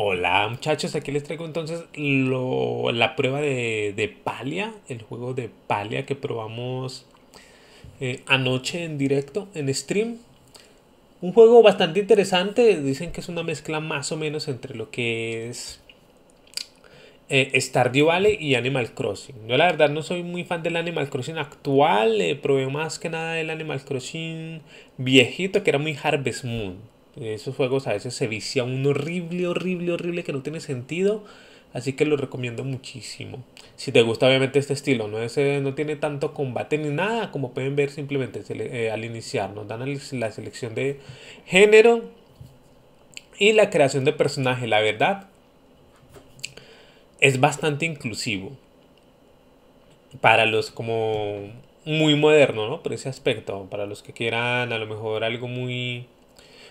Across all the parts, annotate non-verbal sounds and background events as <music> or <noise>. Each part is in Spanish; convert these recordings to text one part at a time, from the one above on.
Hola muchachos, aquí les traigo entonces la prueba de, de, Palia, el juego de Palia que probamos eh, anoche en directo, en stream. Un juego bastante interesante, dicen que es una mezcla más o menos entre lo que es eh, Stardew Valley y Animal Crossing. Yo la verdad no soy muy fan del Animal Crossing actual, eh, probé más que nada el Animal Crossing viejito que era muy Harvest Moon. Eh, esos juegos a veces se vicia un horrible, horrible, horrible que no tiene sentido. Así que lo recomiendo muchísimo. Si te gusta obviamente este estilo, no, eh, no tiene tanto combate ni nada, como pueden ver simplemente eh, al iniciar. Nos dan la selección de género y la creación de personaje. La verdad, es bastante inclusivo. Para los como muy moderno, ¿no? Por ese aspecto. Para los que quieran a lo mejor algo muy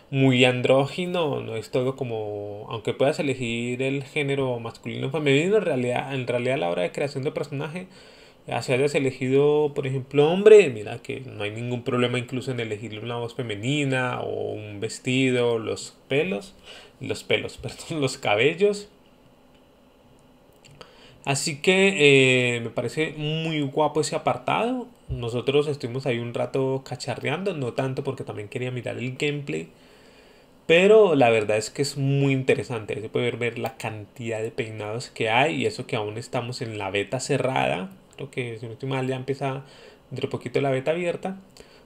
muy andrógino, no es todo como, aunque puedas elegir el género masculino o femenino, en realidad, en realidad a la hora de creación de personaje, si hayas elegido, por ejemplo, hombre, mira que no hay ningún problema incluso en elegir una voz femenina o un vestido, los pelos, los pelos, <laughs> perdón, los cabellos. Así que eh, me parece muy guapo ese apartado. Nosotros estuvimos ahí un rato cacharreando, no tanto porque también quería mirar el gameplay pero la verdad es que es muy interesante. Se puede ver la cantidad de peinados que hay. Y eso que aún estamos en la beta cerrada. Creo que es no estoy mal ya empieza dentro de poquito la beta abierta.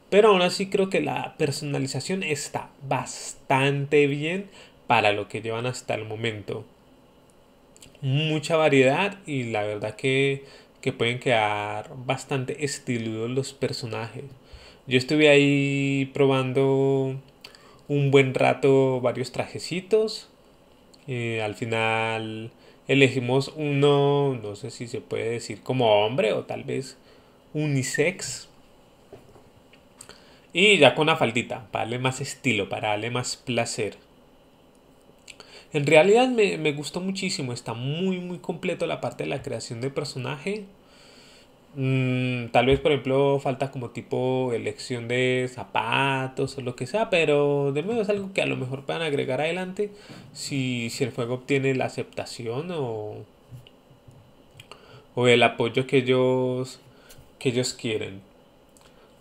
Pero aún así creo que la personalización está bastante bien para lo que llevan hasta el momento. Mucha variedad y la verdad que, que pueden quedar bastante estiludos los personajes. Yo estuve ahí probando un buen rato varios trajecitos. Eh, al final elegimos uno, no sé si se puede decir como hombre o tal vez unisex. Y ya con la faldita, para darle más estilo, para darle más placer. En realidad me, me gustó muchísimo, está muy muy completo la parte de la creación de personaje. Mm, tal vez, por ejemplo, falta como tipo elección de zapatos o lo que sea, pero de nuevo es algo que a lo mejor puedan agregar adelante si, si el juego obtiene la aceptación o, el apoyo que ellos, que ellos quieren.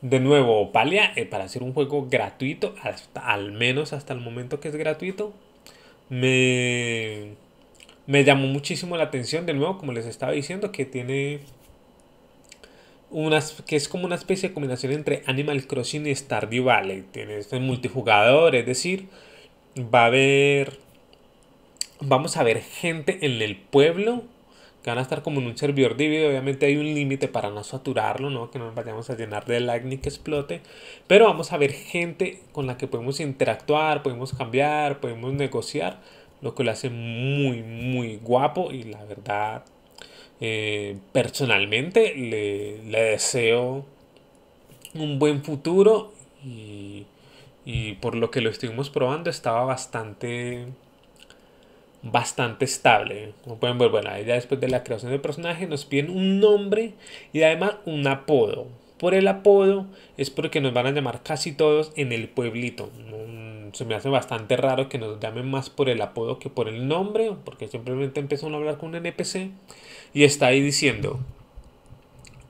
De nuevo, Palia, eh, para hacer un juego gratuito, hasta, al menos hasta el momento que es gratuito, me, me llamó muchísimo la atención. De nuevo, como les estaba diciendo, que tiene que es como una especie de combinación entre Animal Crossing y Stardew Valley. Tiene este multijugador, es decir, va a haber. Vamos a ver gente en el pueblo que van a estar como en un servidor dividido. Obviamente hay un límite para no saturarlo, ¿no? que no nos vayamos a llenar de lag ni que explote. Pero vamos a ver gente con la que podemos interactuar, podemos cambiar, podemos negociar, lo que lo hace muy, muy guapo y la verdad eh, personalmente le, deseo un buen futuro y, por lo que lo estuvimos probando estaba bastante bastante estable como pueden ver bueno ya después de la creación del personaje nos piden un nombre y además un apodo por el apodo es porque nos van a llamar casi todos en el pueblito mm, se me hace bastante raro que nos llamen más por el apodo que por el nombre porque simplemente empezó a hablar con un NPC y está ahí diciendo,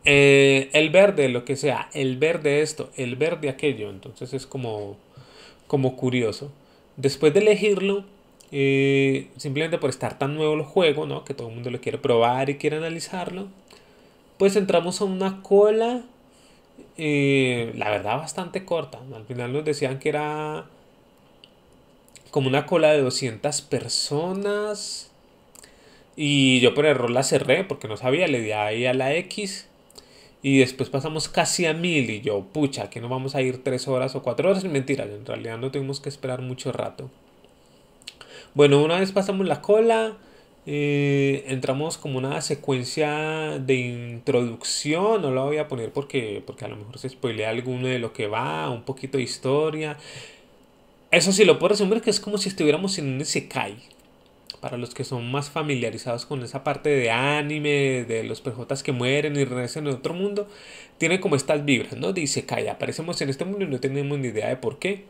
eh, el verde, lo que sea, el verde esto, el verde aquello. Entonces es como, como curioso. Después de elegirlo, eh, simplemente por estar tan nuevo el juego, ¿no? que todo el mundo lo quiere probar y quiere analizarlo, pues entramos a una cola, eh, la verdad bastante corta. Al final nos decían que era como una cola de 200 personas y yo por error la cerré porque no sabía, le di ahí a la X. Y después pasamos casi a mil y yo, pucha, que no vamos a ir tres horas o cuatro horas. Mentira, en realidad no tuvimos que esperar mucho rato. Bueno, una vez pasamos la cola, eh, entramos como una secuencia de introducción, no la voy a poner porque, porque a lo mejor se spoilea alguno de lo que va, un poquito de historia. Eso sí, lo puedo resumir que es como si estuviéramos en un SKI para los que son más familiarizados con esa parte de anime, de los PJs que mueren y regresan en otro mundo, tiene como estas vibras, ¿no? Dice, cae aparecemos en este mundo y no tenemos ni idea de por qué.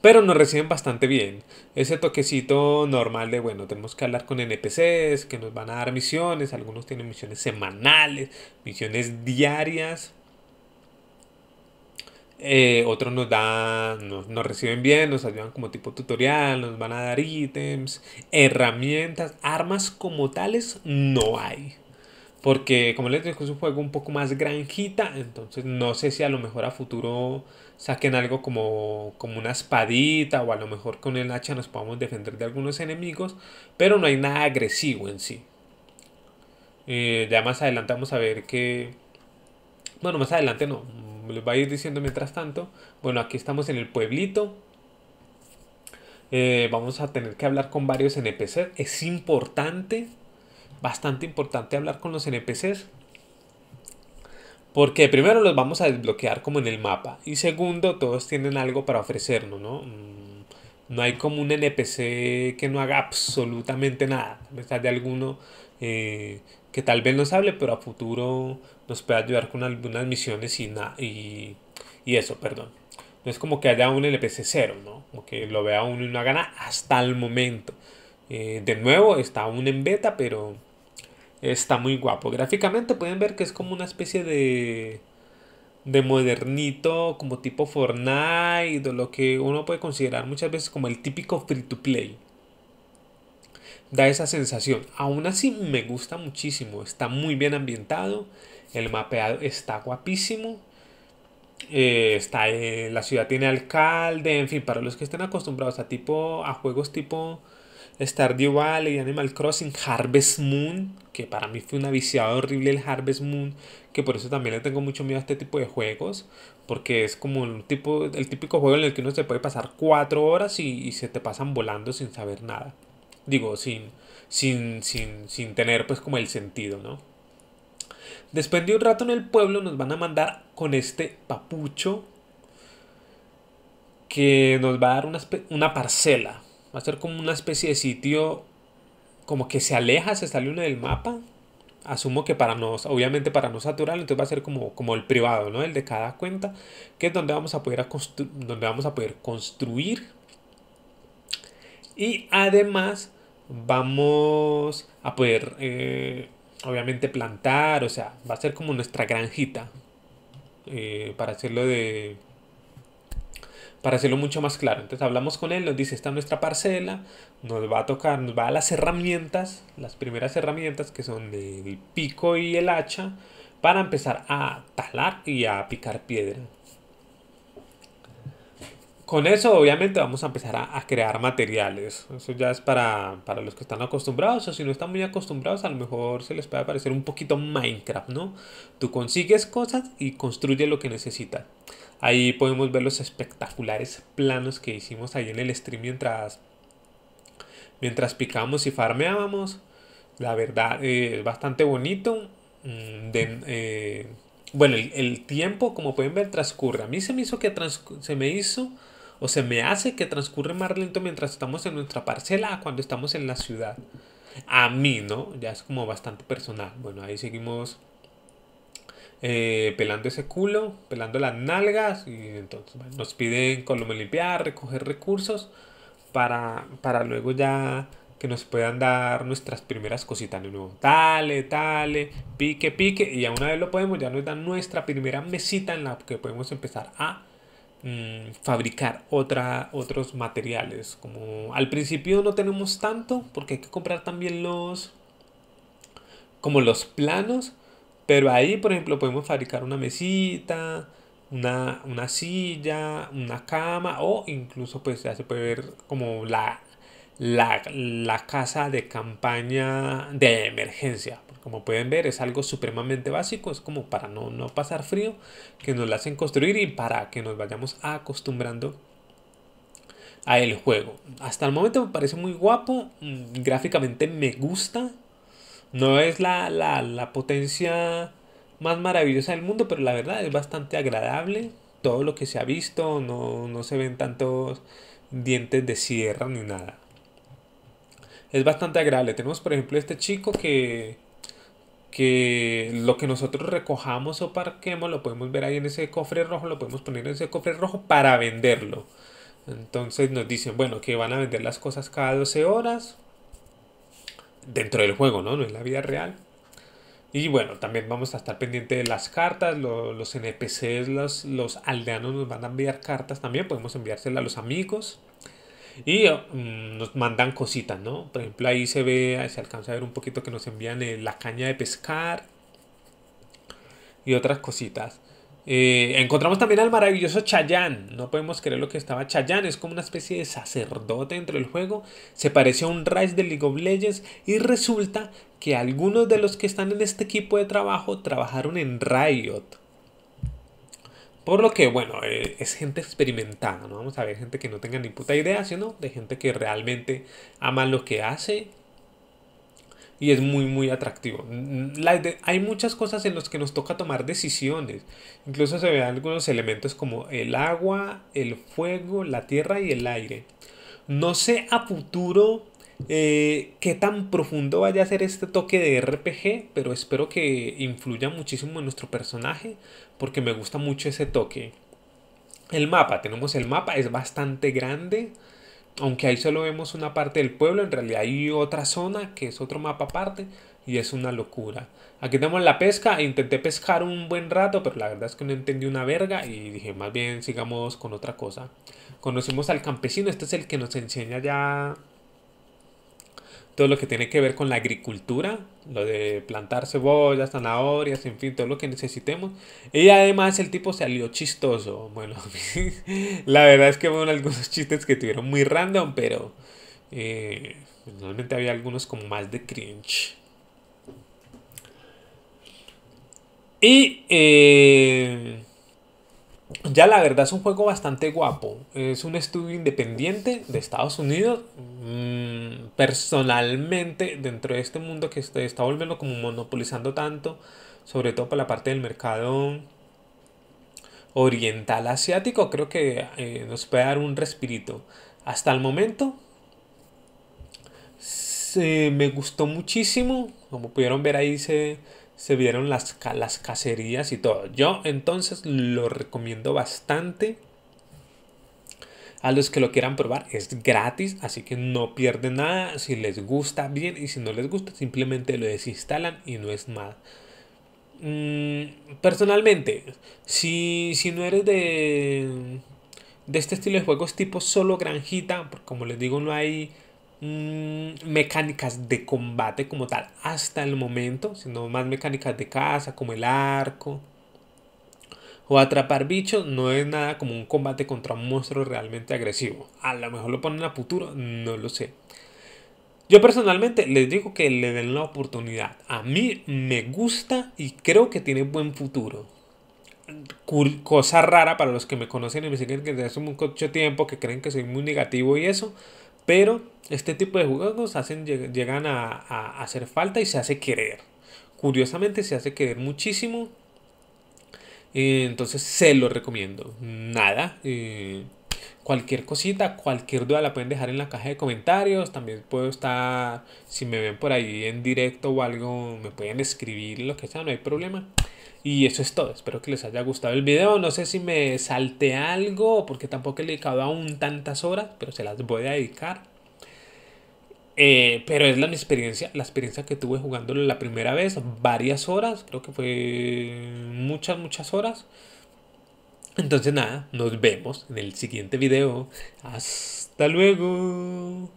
Pero nos reciben bastante bien. Ese toquecito normal de, bueno, tenemos que hablar con NPCs, que nos van a dar misiones, algunos tienen misiones semanales, misiones diarias eh, otros nos dan, nos, reciben bien, nos ayudan como tipo tutorial, nos van a dar ítems, herramientas, armas como tales no hay. Porque como les digo, es un juego un poco más granjita, entonces no sé si a lo mejor a futuro saquen algo como, como una espadita o a lo mejor con el hacha nos podamos defender de algunos enemigos, pero no hay nada agresivo en sí. Eh, ya más adelante vamos a ver que... Bueno, más adelante no, les va a ir diciendo mientras tanto. Bueno, aquí estamos en el pueblito. Eh, vamos a tener que hablar con varios NPCs. Es importante, bastante importante hablar con los NPCs. Porque primero los vamos a desbloquear como en el mapa. Y segundo, todos tienen algo para ofrecernos, ¿no? Mm, no hay como un NPC que no haga absolutamente nada. A pesar de alguno eh, que tal vez nos hable, pero a futuro nos puede ayudar con algunas misiones y, y, eso, perdón. No es como que haya un LPC cero, ¿no? que lo vea uno y no gana hasta el momento. Eh, de nuevo, está aún en beta, pero está muy guapo. Gráficamente pueden ver que es como una especie de de modernito como tipo Fortnite, lo que uno puede considerar muchas veces como el típico free to play da esa sensación. Aún así me gusta muchísimo, está muy bien ambientado, el mapeado está guapísimo. Eh, está, eh, la ciudad tiene alcalde, en fin, para los que estén acostumbrados a tipo a juegos tipo Stardew Valley, Animal Crossing, Harvest Moon, que para mí fue una viciada horrible el Harvest Moon, que por eso también le tengo mucho miedo a este tipo de juegos, porque es como el, tipo, el típico juego en el que uno se puede pasar cuatro horas y se te pasan volando sin saber nada. Digo, sin, sin, sin, sin tener pues como el sentido, ¿no? Después de un rato en el pueblo nos van a mandar con este papucho que nos va a dar una, una parcela. Va a ser como una especie de sitio como que se aleja, se sale uno del mapa. Asumo que para nos, obviamente para no saturarlo. entonces va a ser como, como el privado, ¿no? El de cada cuenta, que es donde vamos a poder, donde vamos a poder construir y además vamos a poder, eh, obviamente, plantar, o sea, va a ser como nuestra granjita. Eh, para hacerlo de... Para hacerlo mucho más claro. Entonces hablamos con él, nos dice, esta es nuestra parcela, nos va a tocar, nos va a las herramientas, las primeras herramientas que son el pico y el hacha, para empezar a talar y a picar piedra. Con eso obviamente vamos a empezar a, crear materiales. Eso ya es para, los que están acostumbrados o si no están muy acostumbrados a lo mejor se les puede parecer un poquito Minecraft, ¿no? Tú consigues cosas y construye lo que necesitas. Ahí podemos ver los espectaculares planos que hicimos ahí en el stream mientras, mientras picábamos y farmeábamos. La verdad eh, es bastante bonito. Mm, eh, bueno, el, tiempo, como pueden ver, transcurre. A mí se me hizo que se me hizo o se me hace que transcurre más lento mientras estamos en nuestra parcela cuando estamos en la ciudad. A mí, ¿no? Ya es como bastante personal. Bueno, ahí seguimos eh, pelando ese culo, pelando las nalgas y entonces nos piden Colombia limpiar, recoger recursos para, para luego ya que nos puedan dar nuestras primeras cositas de nuevo. Dale, dale, pique, pique. Y ya una vez lo podemos, ya nos dan nuestra primera mesita en la que podemos empezar a Mm, fabricar otros materiales. Como al principio no tenemos tanto porque hay que comprar también los como los planos, pero ahí por ejemplo podemos fabricar una mesita, una, una silla, una cama o incluso pues ya se puede ver como la la, casa de campaña de emergencia. Como pueden ver, es algo supremamente básico, es como para no, pasar frío, que nos la hacen construir y para que nos vayamos acostumbrando a el juego. Hasta el momento me parece muy guapo, mm, gráficamente me gusta. No es la, potencia más maravillosa del mundo, pero la verdad es bastante agradable. Todo lo que se ha visto, no se ven tantos dientes de sierra ni nada es bastante agradable. Tenemos, por ejemplo, este chico que, que lo que nosotros recojamos o parquemos lo podemos ver ahí en ese cofre rojo, lo podemos poner en ese cofre rojo para venderlo. Entonces nos dicen, bueno, que van a vender las cosas cada 12 horas dentro del juego, ¿no? No es la vida real. Y bueno, también vamos a estar pendiente de las cartas, los NPCs, los, los aldeanos nos van a enviar cartas también, podemos enviárselas a los amigos. Y mm, nos mandan cositas, ¿no? Por ejemplo, ahí se ve, se alcanza a ver un poquito que nos envían eh, la caña de pescar y otras cositas. Eh, encontramos también al maravilloso Chayan. No podemos creer lo que estaba Chayan. Es como una especie de sacerdote dentro del juego. Se parece a un Rise de League of Legends. Y resulta que algunos de los que están en este equipo de trabajo trabajaron en Riot. Por lo que, bueno, eh, es gente experimentada, ¿no? Vamos a ver gente que no tenga ni puta idea, sino de gente que realmente ama lo que hace y es muy muy atractivo. hay muchas cosas en las que nos toca tomar decisiones. Incluso se ven algunos elementos como el agua, el fuego, la tierra y el aire. No sé a futuro eh, qué tan profundo vaya a ser este toque de RPG, pero espero que influya muchísimo en nuestro personaje, porque me gusta mucho ese toque. El mapa, tenemos el mapa, es bastante grande, aunque ahí solo vemos una parte del pueblo, en realidad hay otra zona que es otro mapa aparte, y es una locura. Aquí tenemos la pesca, intenté pescar un buen rato, pero la verdad es que no entendí una verga y dije, más bien sigamos con otra cosa. Conocimos al campesino, este es el que nos enseña ya todo lo que tiene que ver con la agricultura, lo de plantar cebollas, zanahorias, en fin, todo lo que necesitemos. Y además el tipo salió chistoso. Bueno, <laughs> la verdad es que fueron algunos chistes que tuvieron muy random, pero Normalmente eh, había algunos como más de cringe. Y eh, ya la verdad es un juego bastante guapo. Es un estudio independiente de Estados Unidos. Mm, personalmente, dentro de este mundo que está volviendo como monopolizando tanto, sobre todo por la parte del mercado oriental asiático, creo que eh, nos puede dar un respirito. Hasta el momento, se, me gustó muchísimo. Como pudieron ver ahí, se se vieron las, las cacerías y todo. Yo entonces lo recomiendo bastante. A los que lo quieran probar es gratis, así que no pierden nada. Si les gusta, bien. Y si no les gusta, simplemente lo desinstalan y no es nada. Mm, personalmente, si, si no eres de, de este estilo de juegos tipo solo granjita, como les digo, no hay Mm, mecánicas de combate como tal hasta el momento, sino más mecánicas de caza como el arco o atrapar bichos no es nada como un combate contra un monstruo realmente agresivo. A lo mejor lo ponen a futuro, no lo sé. Yo personalmente les digo que le den la oportunidad. A mí me gusta y creo que tiene buen futuro. Cosa rara para los que me conocen y me siguen desde hace mucho tiempo, que creen que soy muy negativo y eso. Pero este tipo de juegos hacen, llegan a, hacer falta y se hace querer. Curiosamente se hace querer muchísimo. Eh, entonces se lo recomiendo. Nada. Eh, Cualquier cosita, cualquier duda la pueden dejar en la caja de comentarios. También puedo estar, si me ven por ahí en directo o algo, me pueden escribir lo que sea, no hay problema. Y eso es todo, espero que les haya gustado el video. No sé si me salte algo, porque tampoco he dedicado aún tantas horas, pero se las voy a dedicar. Eh, pero es la mi experiencia, la experiencia que tuve jugándolo la primera vez, varias horas, creo que fue muchas, muchas horas. Entonces nada, nos vemos en el siguiente video. Hasta luego.